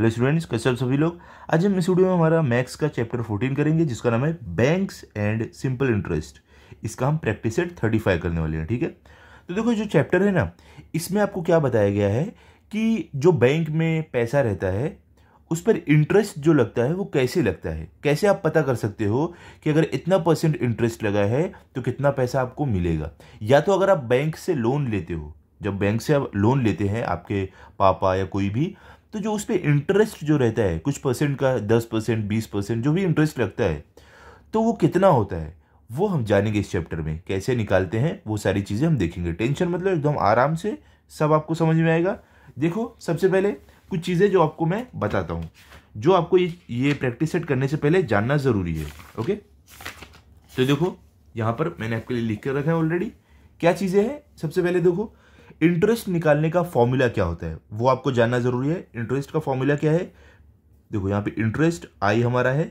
hello students कैसे आप सभी लोग आज हम इस वीडियो में हमारा मैथ्स का चैप्टर 14 करेंगे जिसका नाम है बैंक्स एंड सिंपल इंटरेस्ट इसका हम प्रैक्टिस सेट 35 करने वाले हैं ठीक है तो देखो जो चैप्टर है ना इसमें आपको क्या बताया गया है कि जो बैंक में पैसा रहता है उस पर इंटरेस्ट जो लगता है वो कैसे लगता है कैसे आप पता कर सकते हो कि अगर इतना परसेंट इंटरेस्ट लगा है तो कितना पैसा आपको मिलेगा या तो अगर आप बैंक से लोन लेते हो जब बैंक से आप लोन लेते हैं आपके पापा या कोई भी तो जो उस पर इंटरेस्ट जो रहता है कुछ परसेंट का दस परसेंट बीस परसेंट जो भी इंटरेस्ट लगता है तो वो कितना होता है वो हम जानेंगे इस चैप्टर में कैसे निकालते हैं वो सारी चीज़ें हम देखेंगे टेंशन मतलब एकदम आराम से सब आपको समझ में आएगा देखो सबसे पहले कुछ चीज़ें जो आपको मैं बताता हूँ जो आपको ये ये प्रैक्टिस सेट करने से पहले जानना ज़रूरी है ओके तो देखो यहाँ पर मैंने आपके लिए लिख कर रखा है ऑलरेडी क्या चीज़ें हैं सबसे पहले देखो इंटरेस्ट निकालने का फॉर्मूला क्या होता है वो आपको जानना ज़रूरी है इंटरेस्ट का फॉर्मूला क्या है देखो यहाँ पे इंटरेस्ट आई हमारा है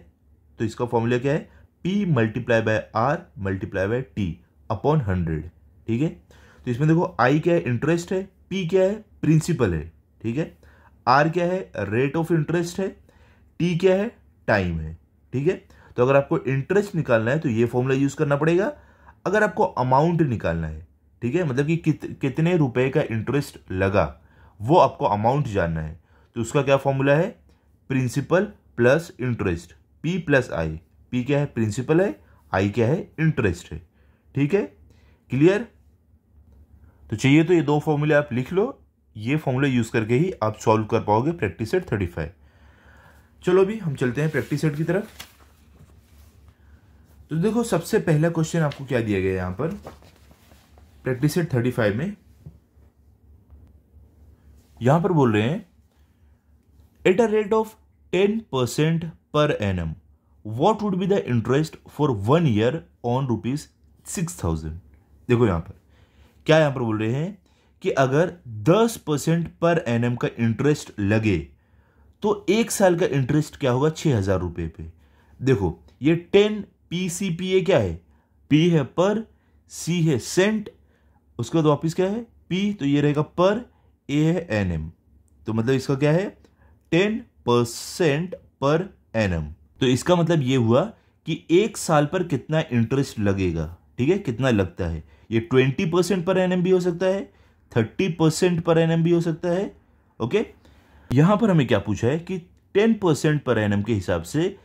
तो इसका फॉर्मूला क्या है P multiply by R multiply by T upon hundred ठीक है तो इसमें देखो आई क्या है इंटरेस्ट है पी क्या है प्रिंसिपल है ठीक है आर क्या है रेट ऑफ इंटरेस्ट है टी क्या है टाइम है ठीक है तो अगर आपको इंटरेस्ट निकालना है तो ये फॉर्मूला यूज़ करना पड़ेगा अगर आपको अमाउंट निकालना है ठीक है मतलब कि कित, कितने रुपए का इंटरेस्ट लगा वो आपको अमाउंट जानना है तो उसका क्या फॉर्मूला है principal plus interest P plus I P क्या है प्रिंसिपल है आई क्या है इंटरेस्ट है ठीक है क्लियर तो चाहिए तो ये दो फॉर्मूले आप लिख लो ये फॉर्मूला यूज़ करके ही आप सॉल्व कर पाओगे प्रैक्टिस सेट थर्टी फाइव चलो भी हम चलते हैं प्रैक्टिस सेट की तरफ तो देखो सबसे पहला क्वेश्चन आपको क्या दिया गया यहाँ पर प्रैक्टिस सेट थर्टी फाइव में यहां पर बोल रहे हैं at a rate of ten percent per annum what would be the interest for one year on rupees six thousand देखो यहां पर क्या यहां पर बोल रहे हैं कि अगर दस परसेंट पर एन एम का इंटरेस्ट लगे तो एक साल का इंटरेस्ट क्या होगा छह हजार रुपए पे देखो ये ten P C P A क्या है पी है पर सी है सेंट उसके बाद वापिस क्या है पी तो ये रहेगा पर ए है एन एम तो मतलब इसका क्या है ten percent per annum तो इसका मतलब ये हुआ कि एक साल पर कितना इंटरेस्ट लगेगा ठीक है कितना लगता है ये ट्वेंटी परसेंट पर एन भी हो सकता है थर्टी परसेंट पर एन भी हो सकता है ओके यहां पर हमें क्या पूछा है कि टेन परसेंट पर एन के हिसाब से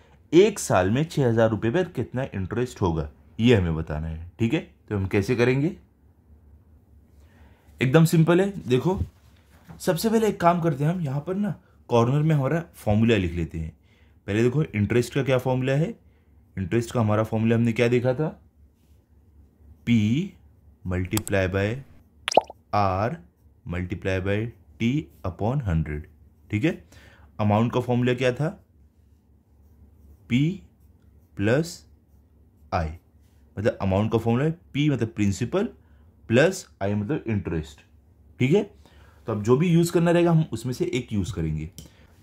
एक साल में छह हज़ार रुपये पर कितना इंटरेस्ट होगा ये हमें बताना है ठीक है तो हम कैसे करेंगे एकदम सिंपल है देखो सबसे पहले एक काम करते हैं हम यहाँ पर ना कॉर्नर में हमारा फॉर्मूला लिख लेते हैं पहले देखो इंटरेस्ट का क्या फॉर्मूला है इंटरेस्ट का हमारा फॉर्मूला हमने क्या देखा था P multiply by R multiply by T upon hundred ठीक है अमाउंट का फॉर्मूला क्या था पी प्लस आई मतलब अमाउंट का फॉर्मूला है पी मतलब प्रिंसिपल प्लस आई मतलब इंटरेस्ट ठीक है तो अब जो भी यूज़ करना रहेगा हम उसमें से एक यूज़ करेंगे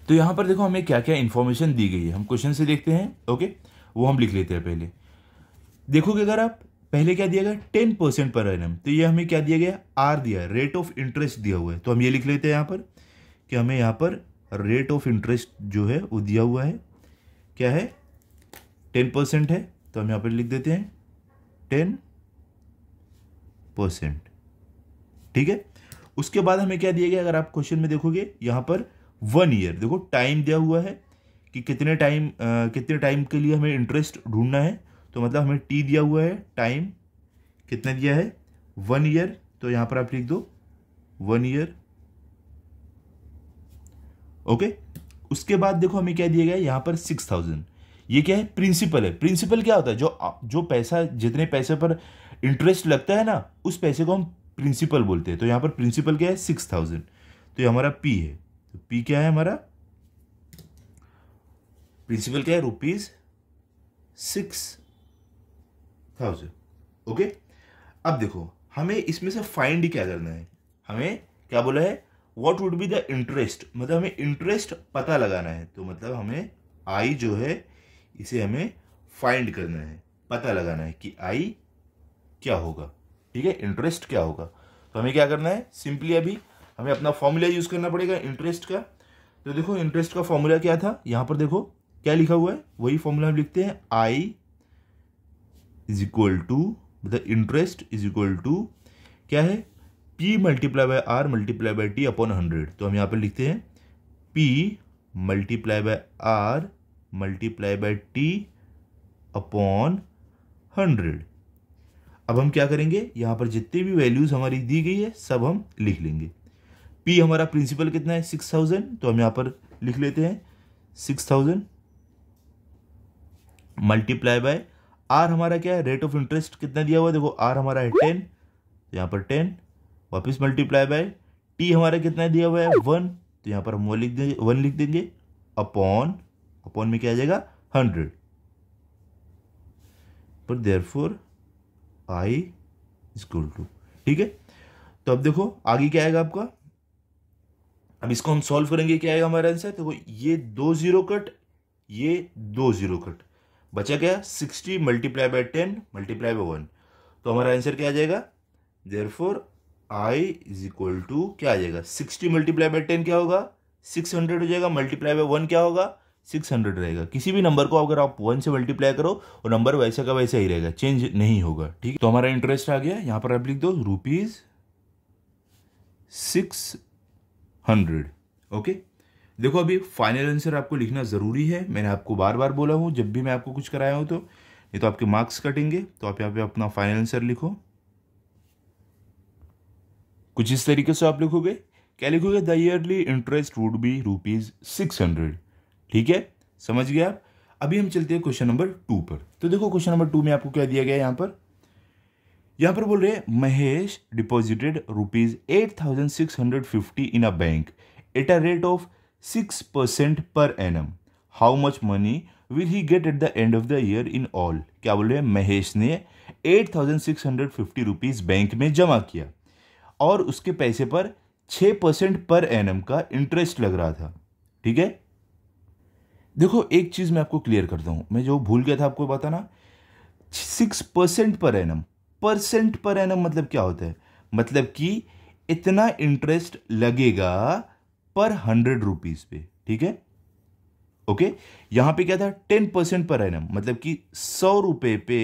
तो यहां पर देखो हमें क्या क्या इन्फॉर्मेशन दी गई है हम क्वेश्चन से देखते हैं ओके वो हम लिख लेते हैं पहले देखोगे अगर आप पहले क्या दिया गया टेन परसेंट पर एन तो ये हमें क्या दिया गया आर दिया रेट ऑफ इंटरेस्ट दिया हुआ है तो हम ये लिख लेते हैं यहाँ पर कि हमें यहाँ पर रेट ऑफ इंटरेस्ट जो है वो दिया हुआ है क्या है टेन परसेंट है तो हम यहाँ पर लिख देते हैं टेन परसेंट ठीक है उसके बाद हमें क्या दिया गया अगर आप क्वेश्चन में देखोगे यहाँ पर वन ईयर देखो टाइम दिया हुआ है कि कितने टाइम कितने टाइम के लिए हमें इंटरेस्ट ढूंढना है तो मतलब हमें टी दिया हुआ है टाइम कितना दिया है वन ईयर तो यहाँ पर आप लिख दो वन ईयर ओके उसके बाद देखो हमें क्या दिया गया यहाँ पर सिक्स थाउजेंड ये क्या है प्रिंसिपल है प्रिंसिपल क्या होता है जो जो पैसा जितने पैसे पर इंटरेस्ट लगता है ना उस पैसे को हम प्रिंसिपल बोलते हैं तो यहाँ पर प्रिंसिपल क्या है सिक्स थाउजेंड तो ये हमारा पी है तो पी क्या है हमारा प्रिंसिपल क्या है रुपीज सिक्स थाउजेंड ओके अब देखो हमें इसमें से फाइंड क्या करना है हमें क्या बोला है what would be the interest मतलब हमें इंटरेस्ट पता लगाना है तो मतलब हमें आई जो है इसे हमें फाइंड करना है पता लगाना है कि आई क्या होगा ठीक है इंटरेस्ट क्या होगा तो हमें क्या करना है सिंपली अभी हमें अपना फॉर्मूला यूज़ करना पड़ेगा इंटरेस्ट का तो देखो इंटरेस्ट का फॉर्मूला क्या था यहां पर देखो क्या लिखा हुआ है वही फॉर्मूला हम लिखते हैं I is equal to the interest is equal to क्या है P multiply by R multiply by T upon hundred तो हम यहां पर लिखते हैं P multiply by R multiply by T upon hundred अब हम क्या करेंगे यहां पर जितनी भी वैल्यूज़ हमारी दी गई है सब हम लिख लेंगे पी हमारा प्रिंसिपल कितना है सिक्स थाउजेंड तो हम यहाँ पर लिख लेते हैं six thousand multiply by R हमारा क्या है रेट ऑफ इंटरेस्ट कितना दिया हुआ है देखो आर हमारा है टेन यहाँ पर टेन वापिस मल्टीप्लाई बाय टी हमारा कितना दिया हुआ है वन तो यहाँ पर हम वो लिख देंगे वन लिख देंगे अपॉन अपॉन में क्या आ जाएगा हंड्रेड पर therefore I equal to ठीक है तो अब देखो आगे क्या आएगा आपका अब इसको हम सॉल्व करेंगे क्या आएगा हमारा आंसर देखो ये दो जीरो कट ये दो जीरो कट बचा क्या sixty multiply by ten multiply by one तो हमारा आंसर क्या आ जाएगा therefore I is equal to क्या आ जाएगा सिक्सटी मल्टीप्लाई बाय टेन क्या होगा सिक्स हंड्रेड हो जाएगा मल्टीप्लाई बाय वन क्या होगा सिक्स हंड्रेड रहेगा किसी भी नंबर को अगर आप वन से मल्टीप्लाई करो वो नंबर वैसा का वैसा ही रहेगा चेंज नहीं होगा ठीक है तो हमारा इंटरेस्ट आ गया यहाँ पर आप लिख दो रुपीज सिक्स हंड्रेड ओके देखो अभी फाइनल आंसर आपको लिखना ज़रूरी है मैंने आपको बार बार बोला हूँ जब भी मैं आपको कुछ कराया हूँ तो ये तो आपके मार्क्स कटेंगे तो आप यहाँ पे अपना फाइनल आंसर लिखो कुछ इस तरीके से आप लिखोगे क्या लिखोगे the yearly interest would be rupees six hundred ठीक है समझ गए आप अभी हम चलते हैं क्वेश्चन नंबर टू पर तो देखो क्वेश्चन नंबर टू में आपको क्या दिया गया यहां पर यहां पर बोल रहे हैं Mahesh deposited rupees eight thousand six hundred fifty in a bank at a rate of six percent per annum how much money will he get at the end of the year in all क्या बोल रहे हैं महेश ने eight thousand six hundred fifty rupees bank में जमा किया और उसके पैसे पर छः परसेंट पर एन एम का इंटरेस्ट लग रहा था ठीक है देखो एक चीज़ मैं आपको क्लियर करता हूं मैं जो भूल गया था आपको बताना six percent per annum percent per annum मतलब क्या होता है मतलब कि इतना इंटरेस्ट लगेगा पर हंड्रेड रुपीज़ पे ठीक है ओके यहां पे क्या था टेन परसेंट पर एनम मतलब कि सौ रुपए पे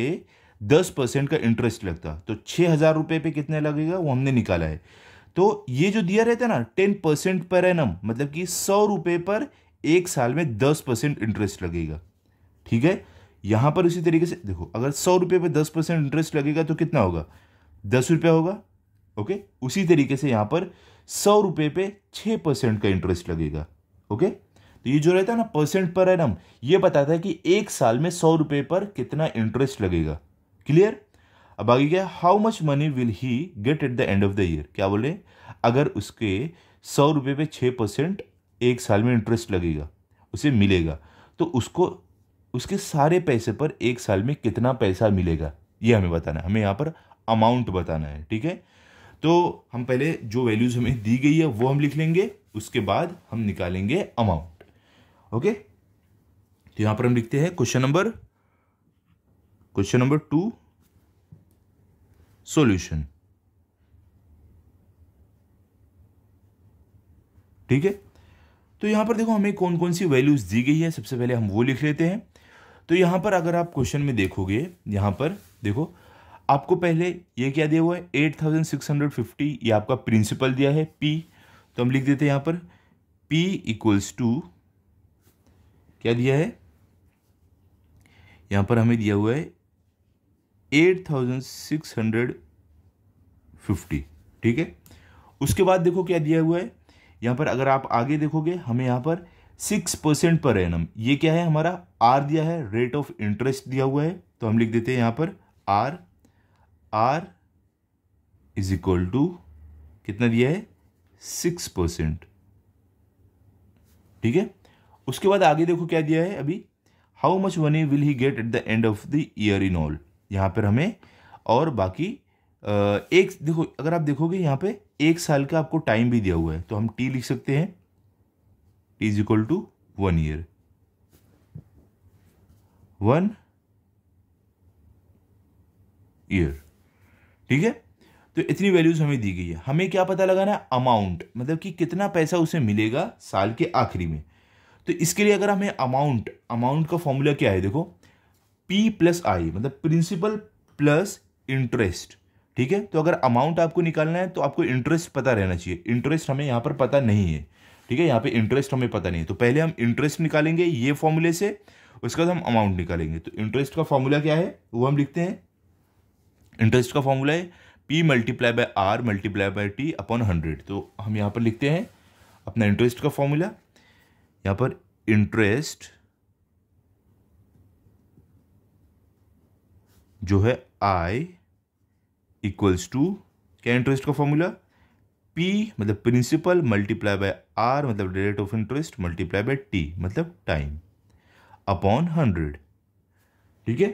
दस परसेंट का इंटरेस्ट लगता तो छह हज़ार रुपए पे कितने लगेगा वो हमने निकाला है तो ये जो दिया रहता है ना टेन परसेंट पर एनम मतलब कि सौ रुपए पर एक साल में दस परसेंट इंटरेस्ट लगेगा ठीक है यहां पर उसी तरीके से देखो अगर सौ रुपये पर दस परसेंट इंटरेस्ट लगेगा तो कितना होगा दस रुपया होगा ओके उसी तरीके से यहां पर सौ रुपये पे छः परसेंट का इंटरेस्ट लगेगा ओके तो ये जो रहता है ना परसेंट पर एनम ये बताता है कि एक साल में सौ रुपये पर कितना इंटरेस्ट लगेगा क्लियर अब आगे क्या how much money will he get at the end of the year क्या बोले अगर उसके सौ रुपये पे छः परसेंट एक साल में इंटरेस्ट लगेगा उसे मिलेगा तो उसको उसके सारे पैसे पर एक साल में कितना पैसा मिलेगा ये हमें बताना है हमें यहाँ पर अमाउंट बताना है ठीक है तो हम पहले जो वैल्यूज़ हमें दी गई है वो हम लिख लेंगे उसके बाद हम निकालेंगे अमाउंट ओके तो यहां पर हम लिखते हैं question number question number two solution ठीक है तो यहाँ पर देखो हमें कौन कौन सी वैल्यूज़ दी गई है सबसे पहले हम वो लिख लेते हैं तो यहाँ पर अगर आप क्वेश्चन में देखोगे यहाँ पर देखो आपको पहले ये क्या दिया हुआ है eight thousand six hundred fifty ये आपका प्रिंसिपल दिया है पी तो हम लिख देते हैं यहाँ पर पी इक्वल्स टू क्या दिया है यहाँ पर हमें दिया हुआ है eight thousand six hundred fifty ठीक है उसके बाद देखो क्या दिया हुआ है यहाँ पर अगर आप आगे देखोगे हमें यहाँ पर सिक्स परसेंट पर एनम ये क्या है हमारा आर दिया है रेट ऑफ इंटरेस्ट दिया हुआ है तो हम लिख देते हैं यहाँ पर R R is equal to कितना दिया है सिक्स परसेंट ठीक है उसके बाद आगे देखो क्या दिया है अभी how much money will he get at the end of the year in all यहाँ पर हमें और बाकी एक देखो अगर आप देखोगे यहाँ पे एक साल का आपको टाइम भी दिया हुआ है तो हम टी लिख सकते हैं T is equal to one year one year ठीक है तो इतनी वैल्यूज हमें दी गई है हमें क्या पता लगाना है अमाउंट मतलब कि कितना पैसा उसे मिलेगा साल के आखिरी में तो इसके लिए अगर हमें अमाउंट अमाउंट का फॉर्मूला क्या है देखो पी प्लस आई मतलब प्रिंसिपल प्लस इंटरेस्ट ठीक है तो अगर अमाउंट आपको निकालना है तो आपको इंटरेस्ट पता रहना चाहिए इंटरेस्ट हमें यहाँ पर पता नहीं है ठीक है यहाँ पे इंटरेस्ट हमें पता नहीं है तो पहले हम इंटरेस्ट निकालेंगे ये फॉर्मूले से उसके बाद हम अमाउंट निकालेंगे तो इंटरेस्ट का फॉर्मूला क्या है वो हम लिखते हैं इंटरेस्ट का फॉर्मूला है P multiply by R multiply by T upon hundred तो हम यहाँ पर लिखते हैं अपना इंटरेस्ट का फॉर्मूला यहाँ पर इंटरेस्ट जो है आई इक्वल्स टू क्या इंटरेस्ट का फॉर्मूला पी मतलब प्रिंसिपल मल्टीप्लाई बाय आर मतलब rate of interest multiply by T मतलब टाइम अपॉन हंड्रेड ठीक है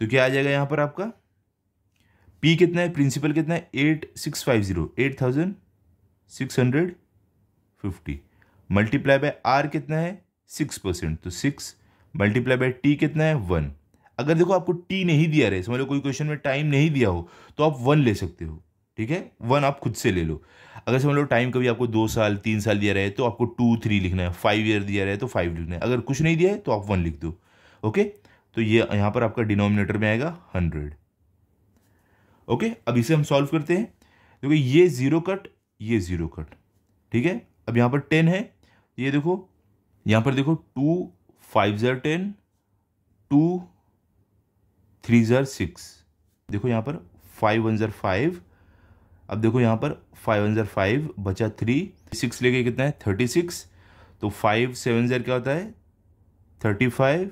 तो क्या आ जाएगा यहाँ पर आपका पी कितना है प्रिंसिपल कितना है eight six five zero eight thousand six hundred fifty multiply by R कितना है सिक्स परसेंट तो सिक्स मल्टीप्लाई बाय टी कितना है वन अगर देखो आपको टी नहीं दिया रहे समझ लो कोई क्वेश्चन में टाइम नहीं दिया हो तो आप वन ले सकते हो ठीक है वन आप खुद से ले लो अगर समझ लो टाइम कभी आपको दो साल तीन साल दिया रहे तो आपको टू थ्री लिखना है फाइव ईयर दिया रहे तो फाइव लिखना है अगर कुछ नहीं दिया है तो आप वन लिख दो ओके तो ये यहाँ पर आपका डिनोमिनेटर में आएगा हंड्रेड ओके अब इसे हम सॉल्व करते हैं देखो ये ज़ीरो कट ये ज़ीरो कट ठीक है अब यहाँ पर टेन है ये देखो यहाँ पर देखो टू फाइव ज़र टेन टू थ्री ज़र सिक्स देखो यहाँ पर फाइव वन ज़र फाइव अब देखो यहाँ पर फाइव वन ज़र फाइव बचा थ्री सिक्स लेके कितना है थर्टी सिक्स तो फाइव सेवन ज़र क्या होता है थर्टी फाइव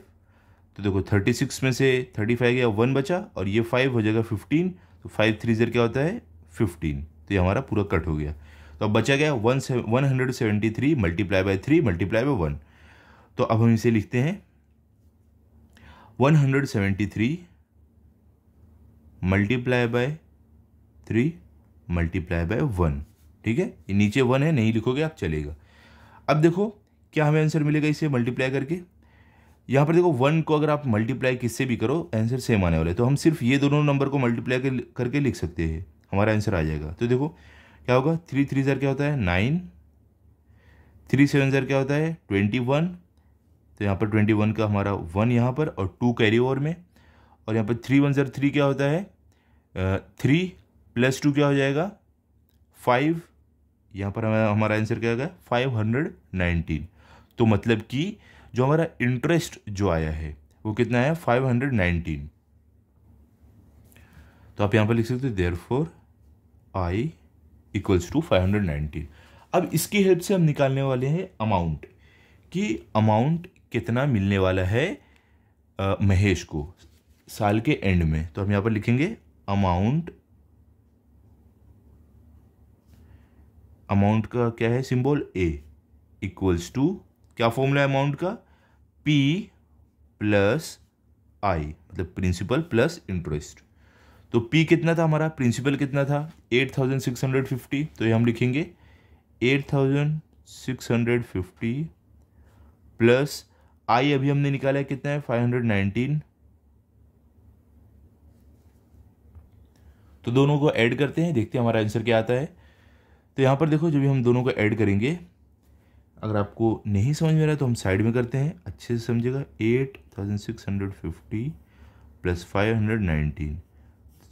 तो देखो थर्टी सिक्स में से थर्टी फाइव गया वन बचा और ये फाइव हो जाएगा फिफ्टीन तो फाइव थ्री ज़र क्या होता है फिफ्टीन तो ये हमारा पूरा कट हो गया तो अब बचा गया one one hundred seventy three multiply by three multiply by one तो अब हम इसे लिखते हैं one hundred seventy three multiply by three multiply by one ठीक है ये नीचे वन है नहीं लिखोगे आप चलेगा अब देखो क्या हमें आंसर मिलेगा इसे मल्टीप्लाई करके यहाँ पर देखो वन को अगर आप मल्टीप्लाई किससे भी करो आंसर सेम आने वाला है तो हम सिर्फ ये दोनों नंबर को मल्टीप्लाई कर, करके लिख सकते हैं हमारा आंसर आ जाएगा तो देखो क्या होगा थ्री थ्री ज़र क्या होता है नाइन थ्री सेवन ज़र क्या होता है ट्वेंटी वन तो यहाँ पर ट्वेंटी वन का हमारा वन यहाँ पर और टू कैरी ओवर में और यहाँ पर थ्री वन ज़र थ्री क्या होता है थ्री प्लस टू क्या हो जाएगा फाइव यहाँ पर हमारा आंसर क्या होगा फाइव हंड्रेड नाइनटीन तो मतलब कि जो हमारा इंटरेस्ट जो आया है वो कितना आया फाइव हंड्रेड नाइनटीन तो आप यहाँ पर लिख सकते हो therefore I equals to five hundred nineteen अब इसकी हेल्प से हम निकालने वाले हैं अमाउंट कि अमाउंट कितना मिलने वाला है आ, महेश को साल के एंड में तो हम यहाँ पर लिखेंगे अमाउंट अमाउंट का क्या है सिंबल ए इक्वल्स टू क्या फॉर्मूला है अमाउंट का पी प्लस आई मतलब प्रिंसिपल प्लस इंटरेस्ट तो पी कितना था हमारा प्रिंसिपल कितना था eight thousand six hundred fifty तो ये हम लिखेंगे eight thousand six hundred fifty plus I अभी हमने निकाला है कितना है फाइव हंड्रेड नाइनटीन तो दोनों को ऐड करते हैं देखते हैं हमारा आंसर क्या आता है तो यहाँ पर देखो जब हम दोनों को ऐड करेंगे अगर आपको नहीं समझ में रहा तो हम साइड में करते हैं अच्छे से समझेगा eight thousand six hundred fifty plus five hundred nineteen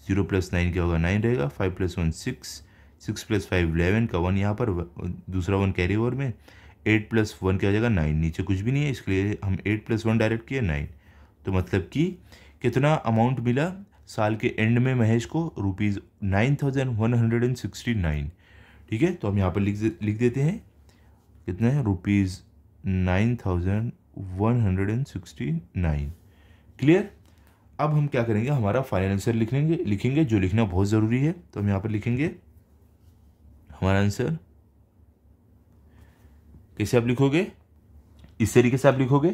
zero plus nine क्या होगा नाइन रहेगा five plus one six six plus five eleven का वन यहाँ पर दूसरा वन कैरी ओवर में एट प्लस वन क्या हो जाएगा नाइन नीचे कुछ भी नहीं है इसके लिए हम एट प्लस वन डायरेक्ट किया नाइन तो मतलब कि कितना अमाउंट मिला साल के एंड में महेश को rupees nine thousand one hundred and sixty nine ठीक है तो हम यहाँ पर लिख दे, लिख देते हैं कितना है rupees nine thousand one hundred and sixty nine clear अब हम क्या करेंगे हमारा फाइनल आंसर लिखेंगे लिखेंगे जो लिखना बहुत ज़रूरी है तो हम यहाँ पर लिखेंगे हमारा आंसर कैसे आप लिखोगे इस तरीके से आप लिखोगे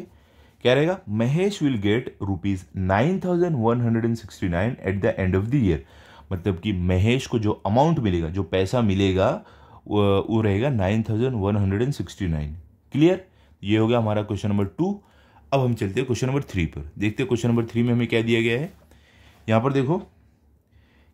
क्या रहेगा Mahesh will get rupees nine thousand one hundred and sixty nine at the end of the year मतलब कि महेश को जो अमाउंट मिलेगा जो पैसा मिलेगा वो रहेगा nine thousand one hundred and sixty nine clear ये हो गया हमारा क्वेश्चन नंबर टू अब हम चलते हैं क्वेश्चन नंबर थ्री पर देखते हैं क्वेश्चन नंबर थ्री में हमें क्या दिया गया है यहाँ पर देखो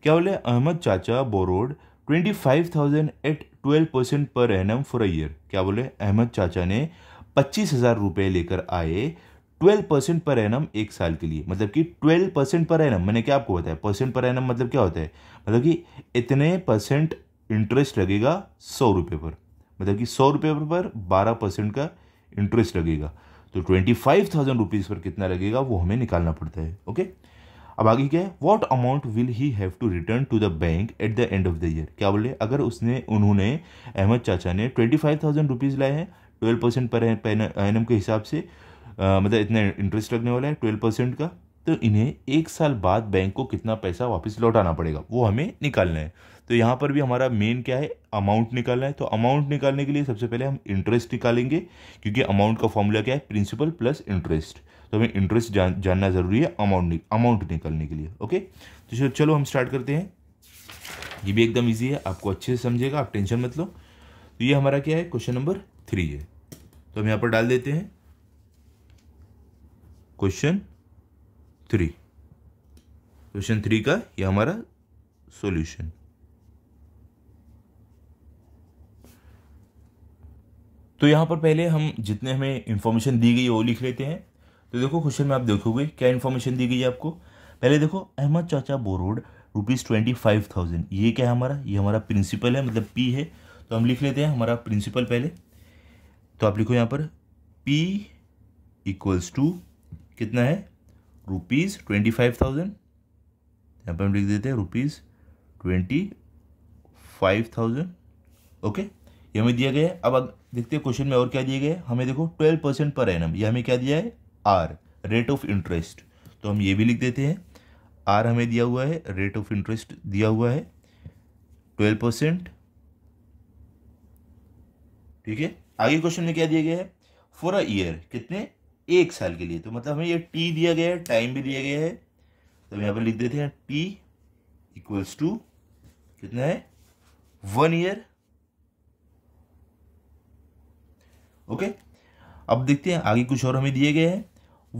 क्या बोले अहमद चाचा borrowed twenty five thousand at twelve percent per annum for a year क्या बोले अहमद चाचा ने पच्चीस हज़ार रुपये लेकर आए ट्वेल्व परसेंट पर एनम एक साल के लिए मतलब कि ट्वेल्व परसेंट पर एनम मैंने क्या आपको बताया परसेंट पर एनम मतलब क्या होता है मतलब कि इतने परसेंट इंटरेस्ट लगेगा सौ रुपये पर मतलब कि सौ रुपये पर बारह परसेंट का इंटरेस्ट लगेगा तो ट्वेंटी फाइव थाउजेंड रुपीज़ पर कितना लगेगा वो हमें निकालना पड़ता है ओके अब आगे क्या है what amount will he have to return to the bank at the end of the year क्या बोले अगर उसने उन्होंने अहमद चाचा ने ट्वेंटी फाइव थाउजेंड रुपीज़ लाए हैं twelve percent per annum के हिसाब से मतलब इतना इंटरेस्ट लगने वाला है ट्वेल्व परसेंट का तो इन्हें एक साल बाद बैंक को कितना पैसा वापस लौटाना पड़ेगा वो हमें निकालना है तो यहाँ पर भी हमारा मेन क्या है अमाउंट निकालना है तो अमाउंट निकालने के लिए सबसे पहले हम इंटरेस्ट निकालेंगे क्योंकि अमाउंट का फॉर्मूला क्या है प्रिंसिपल प्लस इंटरेस्ट तो हमें इंटरेस्ट जान, जानना ज़रूरी है अमाउंट अमाउंट निकालने के लिए ओके तो चलो हम स्टार्ट करते हैं ये भी एकदम ईजी है आपको अच्छे से समझेगा आप टेंशन मत लो तो ये हमारा क्या है क्वेश्चन नंबर थ्री है तो हम यहाँ पर डाल देते हैं क्वेश्चन थ्री क्वेश्चन थ्री का ये हमारा सॉल्यूशन तो यहां पर पहले हम जितने हमें इन्फॉर्मेशन दी गई है वो लिख लेते हैं तो देखो क्वेश्चन में आप देखोगे क्या इन्फॉर्मेशन दी गई है आपको पहले देखो अहमद चाचा borrowed rupees twenty five thousand ये क्या है हमारा ये हमारा प्रिंसिपल है मतलब पी है तो हम लिख लेते हैं हमारा प्रिंसिपल पहले तो आप लिखो यहां पर पी इक्वल्स टू कितना है रुपीज़ ट्वेंटी फाइव थाउजेंड यहाँ पर हम लिख देते हैं rupees twenty five thousand okay ये हमें दिया गया है अब देखते हैं क्वेश्चन में और क्या दिया गया है हमें देखो ट्वेल्व परसेंट पर एन ये हमें क्या दिया है आर रेट ऑफ इंटरेस्ट तो हम ये भी लिख देते हैं आर हमें दिया हुआ है रेट ऑफ इंटरेस्ट दिया हुआ है ट्वेल्व परसेंट ठीक है आगे क्वेश्चन में क्या दिया गया है फॉर अ ईयर कितने एक साल के लिए तो मतलब हमें ये टी दिया गया है टाइम भी दिया गया है तो हम यहाँ पर लिख देते हैं टी इक्वल्स टू कितना है वन ईयर ओके अब देखते हैं आगे कुछ और हमें दिए गए हैं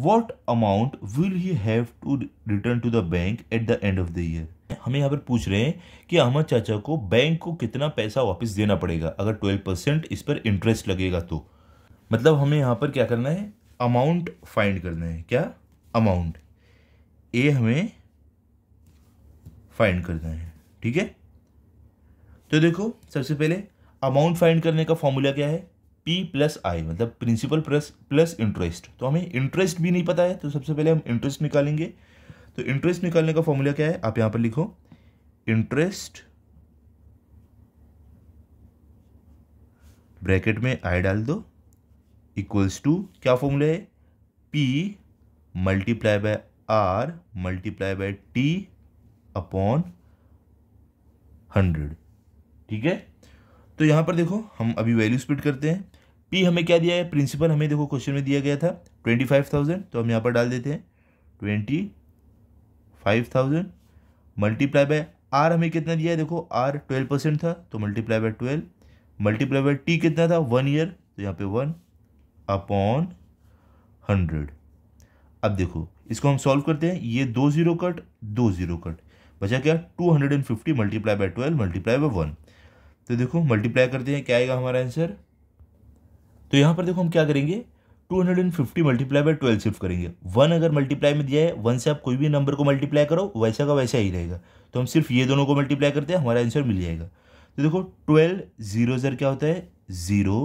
what amount will he have to return to the bank at the end of the year हमें यहाँ पर पूछ रहे हैं कि अहमद चाचा को बैंक को कितना पैसा वापस देना पड़ेगा अगर ट्वेल्व परसेंट इस पर इंटरेस्ट लगेगा तो मतलब हमें यहाँ पर क्या करना है अमाउंट फाइंड करना है क्या अमाउंट ए हमें फाइंड करना है ठीक है तो देखो सबसे पहले अमाउंट फाइंड करने का फॉर्मूला क्या है पी प्लस आई मतलब प्रिंसिपल प्लस प्लस इंटरेस्ट तो हमें इंटरेस्ट भी नहीं पता है तो सबसे पहले हम इंटरेस्ट निकालेंगे तो इंटरेस्ट निकालने का फॉर्मूला क्या है आप यहां पर लिखो इंटरेस्ट ब्रैकेट में आई डाल दो इक्वल्स टू क्या फॉर्मूला है P multiply by R multiply by T upon hundred ठीक है तो यहाँ पर देखो हम अभी वैल्यू स्पीड करते हैं पी हमें क्या दिया है प्रिंसिपल हमें देखो क्वेश्चन में दिया गया था ट्वेंटी फाइव थाउजेंड तो हम यहाँ पर डाल देते हैं twenty five thousand multiply by R हमें कितना दिया है देखो आर ट्वेल्व परसेंट था तो multiply by twelve multiply by T कितना था वन ईयर तो यहाँ पे वन अपॉन हंड्रेड अब देखो इसको हम सॉल्व करते हैं ये दो जीरो कट दो जीरो कट बचा क्या two hundred and fifty multiply by twelve multiply by one तो देखो मल्टीप्लाई करते हैं क्या आएगा हमारा आंसर तो यहाँ पर देखो हम क्या करेंगे two hundred and fifty multiply by twelve shift करेंगे वन अगर मल्टीप्लाई में दिया है वन से आप कोई भी नंबर को मल्टीप्लाई करो वैसा का वैसा ही रहेगा तो हम सिर्फ ये दोनों को मल्टीप्लाई करते हैं हमारा आंसर मिल जाएगा तो देखो ट्वेल्व जीरो जर क्या होता है ज़ीरो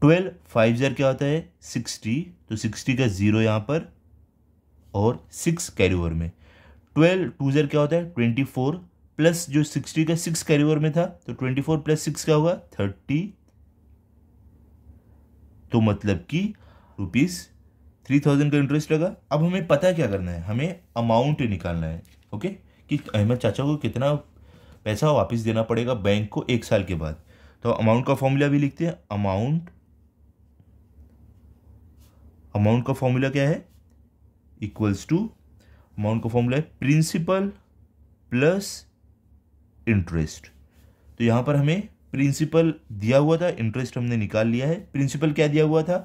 ट्वेल्व फाइव ज़र क्या होता है सिक्सटी तो सिक्सटी का ज़ीरो यहाँ पर और सिक्स कैरी ओवर में ट्वेल्व टू ज़र क्या होता है ट्वेंटी फोर प्लस जो सिक्सटी का सिक्स कैरी ओवर में था तो ट्वेंटी फोर प्लस सिक्स क्या होगा थर्टी तो मतलब कि रुपीज़ थ्री थाउजेंड का इंटरेस्ट लगा अब हमें पता क्या करना है हमें अमाउंट निकालना है ओके कि अहमद चाचा को कितना पैसा वापस देना पड़ेगा बैंक को एक साल के बाद तो अमाउंट का फॉर्मूला भी लिखते हैं अमाउंट अमाउंट का फॉर्मूला क्या है इक्वल्स टू अमाउंट का फॉर्मूला है प्रिंसिपल प्लस इंटरेस्ट तो यहाँ पर हमें प्रिंसिपल दिया हुआ था इंटरेस्ट हमने निकाल लिया है प्रिंसिपल क्या दिया हुआ था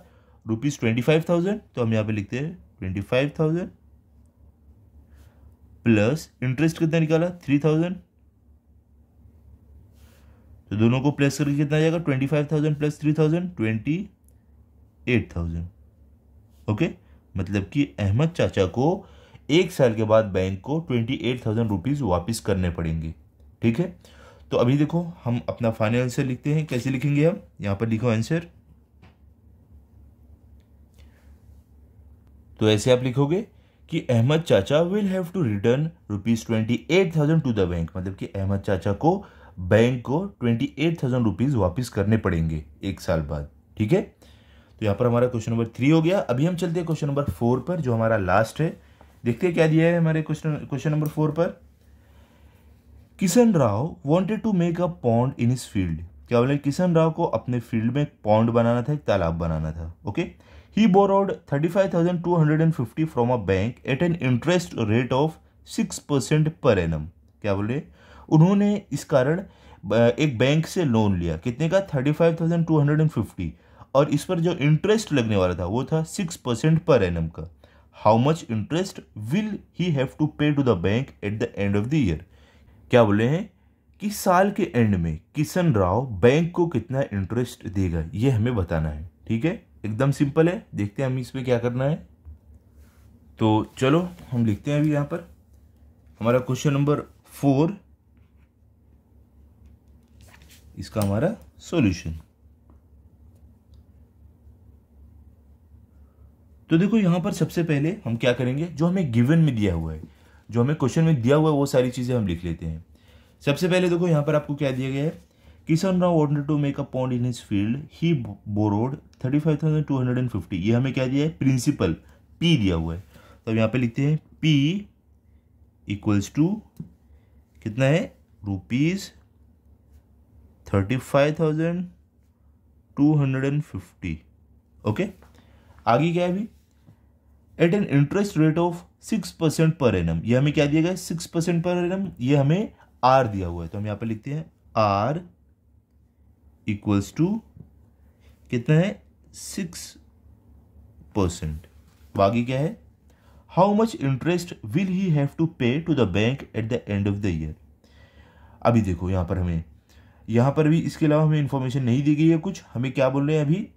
रुपीज़ ट्वेंटी फाइव थाउजेंड तो हम यहाँ पे लिखते हैं twenty five thousand plus interest कितना निकाला थ्री थाउजेंड तो दोनों को प्लस करके कितना आ जाएगा twenty five thousand plus three thousand twenty eight thousand okay मतलब कि अहमद चाचा को एक साल के बाद बैंक को ट्वेंटी एट थाउजेंड रुपीज़ वापस करने पड़ेंगे ठीक है तो अभी देखो हम अपना फाइनल आंसर लिखते हैं कैसे लिखेंगे हम यहाँ पर लिखो आंसर तो ऐसे आप लिखोगे कि अहमद चाचा will have to return rupees twenty eight thousand to the bank मतलब कि अहमद चाचा को बैंक को ट्वेंटी एट थाउजेंड रुपीज़ वापिस करने पड़ेंगे एक साल बाद ठीक है यहाँ पर हमारा क्वेश्चन नंबर थ्री हो गया अभी हम चलते हैं क्वेश्चन नंबर फोर पर जो हमारा लास्ट है देखते हैं क्या दिया है हमारे क्वेश्चन क्वेश्चन नंबर फोर पर Kishan Rao wanted to make a pond in his field क्या बोले किशन राव को अपने फील्ड में एक पॉन्ड बनाना था एक तालाब बनाना था okay he borrowed thirty from a bank at an interest rate of six per annum क्या बोले उन्होंने इस कारण एक बैंक से लोन लिया कितने का थर्टी और इस पर जो इंटरेस्ट लगने वाला था वो था सिक्स परसेंट पर एन का how much interest will he have to pay to the bank at the end of the year क्या बोले हैं कि साल के एंड में किशन राव बैंक को कितना इंटरेस्ट देगा ये हमें बताना है ठीक है एकदम सिंपल है देखते हैं हम इसमें क्या करना है तो चलो हम लिखते हैं अभी यहाँ पर हमारा क्वेश्चन नंबर फोर इसका हमारा सॉल्यूशन तो देखो यहाँ पर सबसे पहले हम क्या करेंगे जो हमें गिवन में दिया हुआ है जो हमें क्वेश्चन में दिया हुआ है वो सारी चीज़ें हम लिख लेते हैं सबसे पहले देखो यहाँ पर आपको क्या दिया गया है Kishan Rao wanted to make a pond in his field he borrowed thirty five thousand two hundred and fifty ये हमें क्या दिया है प्रिंसिपल पी दिया हुआ है तो अब यहाँ पे लिखते हैं पी इक्वल्स टू कितना है rupees thirty five thousand two hundred and fifty okay आगे क्या है अभी at an interest rate of six percent per annum ये हमें क्या दिया गया सिक्स परसेंट पर एन ये हमें आर दिया हुआ है तो हम यहाँ पर लिखते हैं आर इक्वल्स टू कितना है सिक्स परसेंट बाकी क्या है how much interest will he have to pay to the bank at the end of the year अभी देखो यहाँ पर हमें यहाँ पर भी इसके अलावा हमें इंफॉर्मेशन नहीं दी गई है कुछ हमें क्या बोल रहे हैं अभी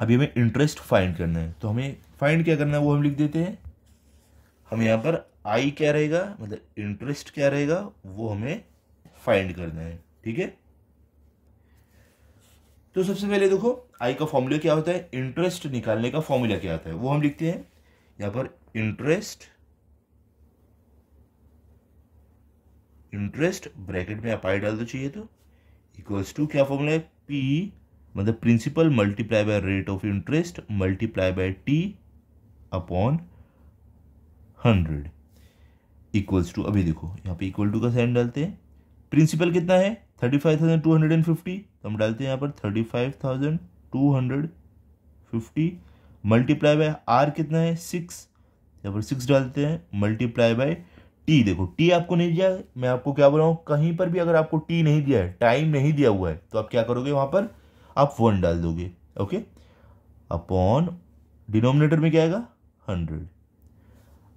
अभी हमें इंटरेस्ट फाइंड करना है तो हमें फाइंड क्या करना है वो हम लिख देते हैं हम यहाँ पर आई क्या रहेगा मतलब इंटरेस्ट क्या रहेगा वो हमें फाइंड करना है ठीक है तो सबसे पहले देखो आई का फॉर्मूला क्या होता है इंटरेस्ट निकालने का फॉर्मूला क्या होता है वो हम लिखते हैं यहाँ पर इंटरेस्ट इंटरेस्ट ब्रैकेट में आप आई डाल दो चाहिए तो इक्वल्स टू क्या फॉर्मूला है पी मतलब principal multiply by rate of interest multiply by T upon hundred equals to अभी देखो यहाँ पे इक्वल टू का साइन डालते हैं प्रिंसिपल कितना है thirty five thousand two hundred and fifty तो हम डालते हैं यहाँ पर thirty five thousand two hundred fifty multiply by R कितना है सिक्स यहाँ पर सिक्स डालते हैं मल्टीप्लाई बाय टी देखो टी आपको नहीं दिया है मैं आपको क्या बोल रहा हूँ कहीं पर भी अगर आपको टी नहीं दिया है टाइम नहीं दिया हुआ है तो आप क्या करोगे वहाँ पर आप वन डाल दोगे ओके अपॉन डिनोमिनेटर में क्या आएगा हंड्रेड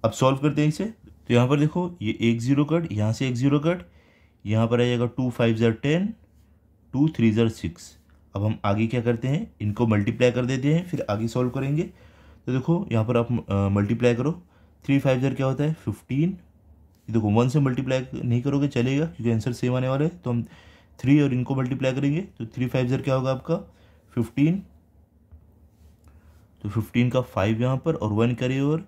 अब सॉल्व करते हैं इसे तो यहाँ पर देखो ये एक ज़ीरो कट यहाँ से एक ज़ीरो कट यहाँ पर आ जाएगा टू फाइव ज़र टेन टू थ्री ज़र सिक्स अब हम आगे क्या करते हैं इनको मल्टीप्लाई कर देते हैं फिर आगे सॉल्व करेंगे तो देखो यहाँ पर आप मल्टीप्लाई करो थ्री फाइव ज़र क्या होता है फिफ्टीन ये देखो वन से मल्टीप्लाई नहीं करोगे चलेगा क्योंकि आंसर सेम आने वाला है तो हम थ्री और इनको मल्टीप्लाई करेंगे तो थ्री फाइव ज़र क्या होगा आपका फिफ्टीन तो फिफ्टीन का फाइव यहाँ पर और one carry over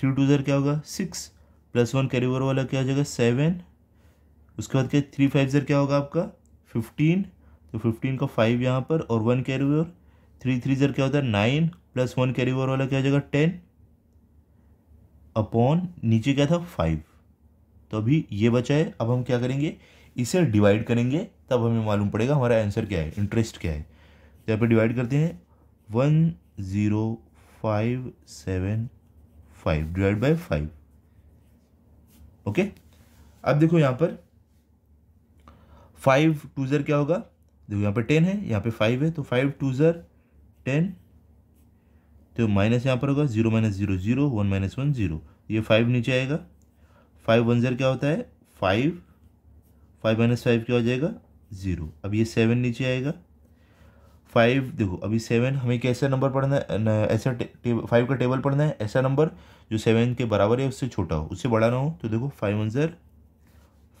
three two are क्या होगा six plus one carry over वाला क्या हो जाएगा सेवन उसके बाद क्या थ्री फाइव ज़र क्या होगा आपका फिफ्टीन तो फिफ्टीन का फाइव यहाँ पर और one carry over three three are क्या होता है nine plus one carry over वाला क्या हो जाएगा टेन अपॉन नीचे क्या था फाइव तो अभी ये बचा है अब हम क्या करेंगे इसे डिवाइड करेंगे तब हमें मालूम पड़ेगा हमारा आंसर क्या है इंटरेस्ट क्या है तो यहाँ पर डिवाइड करते हैं one zero five seven five divide by five okay अब देखो यहाँ पर फाइव टू ज़र क्या होगा देखो यहाँ पर टेन है यहाँ पे फाइव है तो फाइव टू ज़र टेन तो माइनस यहाँ पर होगा zero minus zero zero one minus one zero ये फाइव नीचे आएगा फाइव वन ज़र क्या होता है फाइव फाइव माइनस फाइव क्या हो जाएगा ज़ीरो अब ये सेवन नीचे आएगा फाइव देखो अभी सेवन हमें कैसा नंबर पढ़ना है ऐसा फाइव का टेबल पढ़ना है ऐसा नंबर जो सेवन के बराबर है उससे छोटा हो उससे बड़ा ना हो तो देखो फाइव वन ज़र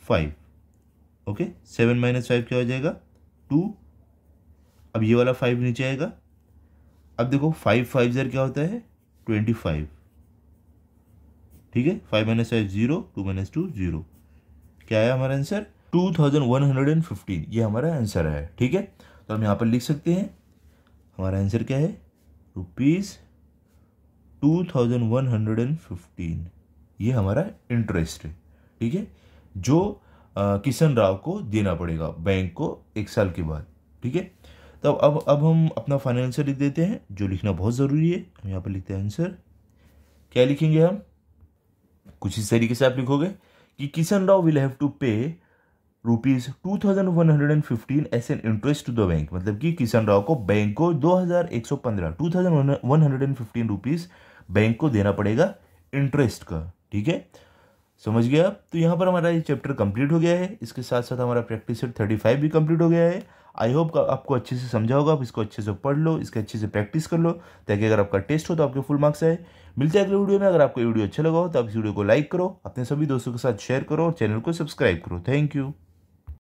five okay seven minus five क्या हो जाएगा टू अब ये वाला फाइव नीचे आएगा अब देखो फाइव फाइव ज़र क्या होता है ट्वेंटी फाइव ठीक है five minus five zero two minus two zero क्या है हमारा answer two thousand one hundred and fifteen ये हमारा आंसर है ठीक है तो हम यहाँ पर लिख सकते हैं हमारा आंसर क्या है rupees two thousand one hundred and fifteen ये हमारा इंटरेस्ट है ठीक है जो किशन राव को देना पड़ेगा बैंक को एक साल के बाद ठीक है तो अब अब हम अपना फाइनल आंसर लिख देते हैं जो लिखना बहुत ज़रूरी है हम यहाँ पर लिखते हैं आंसर क्या लिखेंगे हम कुछ इस तरीके से आप लिखोगे कि Kishan Rao will have to pay rupees two thousand one hundred and fifteen as an interest to the bank मतलब कि किशन राव को बैंक को दो हज़ार एक सौ पंद्रह two thousand one hundred and fifteen rupees bank को देना पड़ेगा इंटरेस्ट का ठीक है समझ गया आप तो यहाँ पर हमारा ये चैप्टर कंप्लीट हो गया है इसके साथ साथ हमारा प्रैक्टिस सेट थर्टी फाइव भी कंप्लीट हो गया है आई होप आपको अच्छे से समझा होगा आप इसको अच्छे से पढ़ लो इसके अच्छे से प्रैक्टिस कर लो ताकि अगर आपका टेस्ट हो तो आपके फुल मार्क्स आए मिलते हैं अगले वीडियो में अगर आपको वीडियो अच्छा लगा हो तो आप इस वीडियो को लाइक करो अपने सभी दोस्तों के साथ शेयर करो और चैनल को सब्सक्राइब करो थैंक यू